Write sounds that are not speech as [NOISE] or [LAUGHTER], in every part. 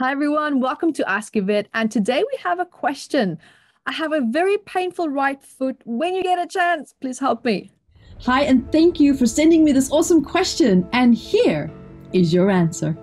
Hi, everyone. Welcome to Ask Yvette. And today we have a question. I have a very painful right foot. When you get a chance, please help me. Hi, and thank you for sending me this awesome question. And here is your answer.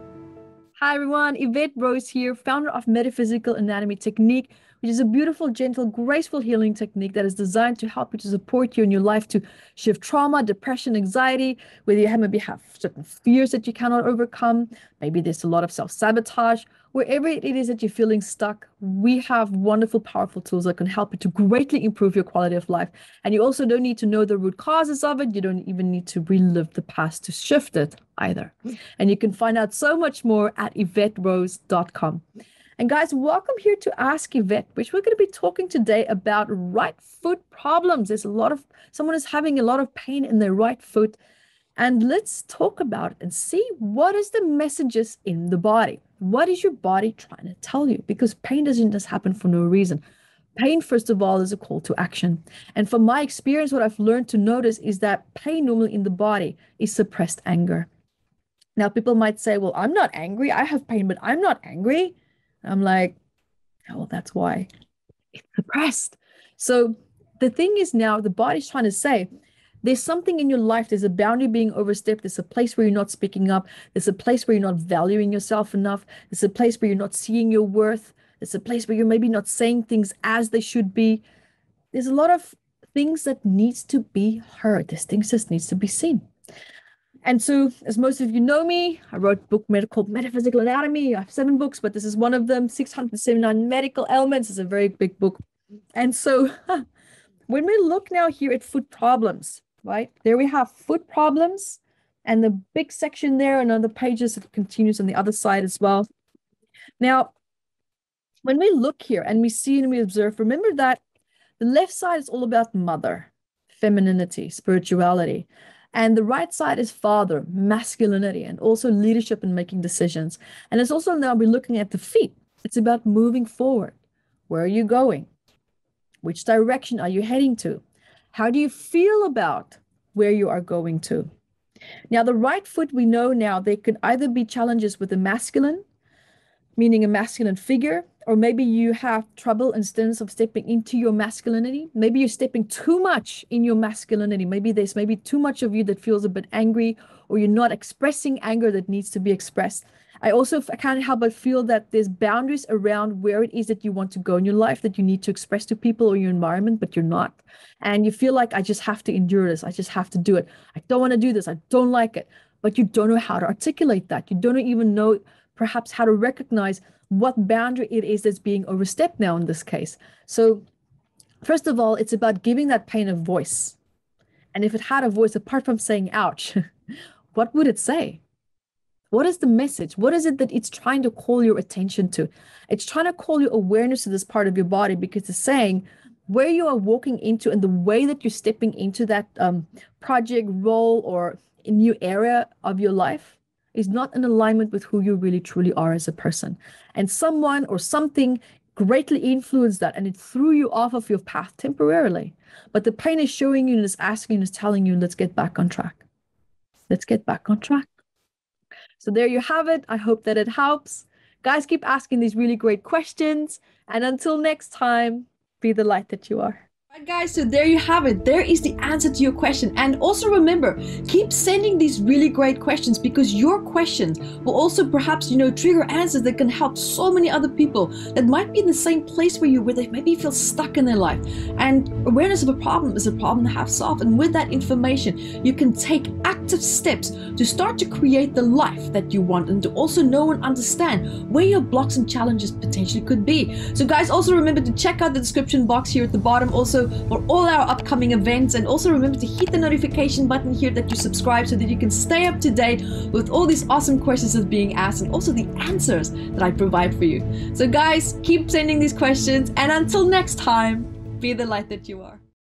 Hi, everyone. Yvette Rose here, founder of Metaphysical Anatomy Technique, which is a beautiful, gentle, graceful healing technique that is designed to help you to support you in your life to shift trauma, depression, anxiety, whether you have maybe have certain fears that you cannot overcome. Maybe there's a lot of self sabotage wherever it is that you're feeling stuck, we have wonderful, powerful tools that can help you to greatly improve your quality of life. And you also don't need to know the root causes of it. You don't even need to relive the past to shift it either. And you can find out so much more at YvetteRose.com. And guys, welcome here to Ask Yvette, which we're going to be talking today about right foot problems. There's a lot of someone is having a lot of pain in their right foot. And let's talk about and see what is the messages in the body. What is your body trying to tell you? Because pain doesn't just happen for no reason. Pain, first of all, is a call to action. And from my experience, what I've learned to notice is that pain normally in the body is suppressed anger. Now, people might say, Well, I'm not angry. I have pain, but I'm not angry. I'm like, Oh, well, that's why it's suppressed. So the thing is now the body's trying to say, there's something in your life, there's a boundary being overstepped, there's a place where you're not speaking up, there's a place where you're not valuing yourself enough, there's a place where you're not seeing your worth, there's a place where you're maybe not saying things as they should be. There's a lot of things that needs to be heard. There's things that needs to be seen. And so, as most of you know me, I wrote a book called Metaphysical Anatomy. I have seven books, but this is one of them 679 Medical elements is a very big book. And so, [LAUGHS] when we look now here at food problems, right? There we have foot problems and the big section there and other pages that continues on the other side as well. Now, when we look here and we see and we observe, remember that the left side is all about mother, femininity, spirituality. And the right side is father, masculinity, and also leadership and making decisions. And it's also now we're looking at the feet. It's about moving forward. Where are you going? Which direction are you heading to? How do you feel about where you are going to? Now, the right foot, we know now they could either be challenges with the masculine, meaning a masculine figure, or maybe you have trouble instead of stepping into your masculinity. Maybe you're stepping too much in your masculinity. Maybe there's maybe too much of you that feels a bit angry, or you're not expressing anger that needs to be expressed. I also I can't help but feel that there's boundaries around where it is that you want to go in your life that you need to express to people or your environment, but you're not. And you feel like I just have to endure this. I just have to do it. I don't want to do this. I don't like it. But you don't know how to articulate that. You don't even know perhaps how to recognize what boundary it is that's being overstepped now in this case. So first of all, it's about giving that pain a voice. And if it had a voice apart from saying ouch, [LAUGHS] what would it say? What is the message? What is it that it's trying to call your attention to? It's trying to call your awareness to this part of your body because it's saying where you are walking into and the way that you're stepping into that um, project, role, or new area of your life is not in alignment with who you really truly are as a person. And someone or something greatly influenced that and it threw you off of your path temporarily. But the pain is showing you and it's asking and it's telling you, let's get back on track. Let's get back on track. So there you have it. I hope that it helps. Guys, keep asking these really great questions. And until next time, be the light that you are. Right, guys, so there you have it. There is the answer to your question. And also remember, keep sending these really great questions because your questions will also perhaps, you know, trigger answers that can help so many other people that might be in the same place where you, where they maybe feel stuck in their life. And awareness of a problem is a problem to have solved. And with that information, you can take active steps to start to create the life that you want and to also know and understand where your blocks and challenges potentially could be. So, guys, also remember to check out the description box here at the bottom also for all our upcoming events. And also remember to hit the notification button here that you subscribe so that you can stay up to date with all these awesome questions that's being asked and also the answers that I provide for you. So, guys, keep sending these questions. And until next time, be the light that you are.